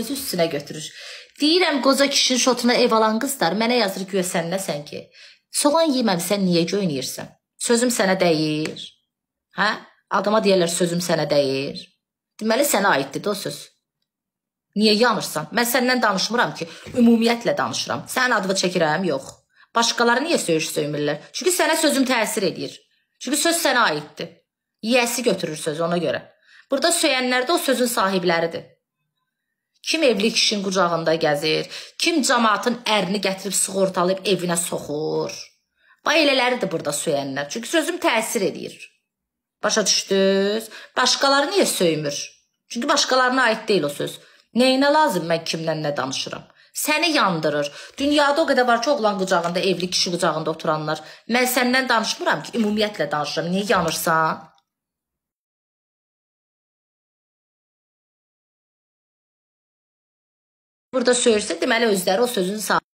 özü üstünə götürür. Deyirəm qoca kişinin şotuna ev alan qızlar mənə yazır güya sən nəsən ki. Soğan yeməmsən niyə göynəyirsən? Sözüm sənə dəyir. Hə? Adama deyirlər sözüm sənə dəyir. Deməli sənə aiddir də o söz. Niyə yanırsan? Mən səndən danışmıram ki, ümumiyyətlə danışıram. Sənin adını çəkirəm, yox. Başqaları niyə söyüş söymirlər? Çünki sənə sözüm təsir edir. Çünki söz sənə aiddir. Yiyəsi götürür sözü ona görə. Burada söyənlər də o sözün sahibləridir. Kim evli kişinin qucağında gəzir? Kim cəmaatın ərini gətirib sığortalayıb evinə soxur? Bay elələri burada söyənlər. Çünki sözüm təsir eləyir. Başa düşdünüz? Başqaları niyə söymür? Çünki başqalarına aid deyil o söz. Nəyinə lazım mən kimlə nə danışıram? Səni yandırır. Dünyada o qədər var ki, oğlan qucağında, evli kişi qucağında oturanlar. Mən səndən danışmıram ki, ümumiyyətlə danışıram. Niyə yanırsan? Burada söyürsə, deməli özler o sözün sahibi.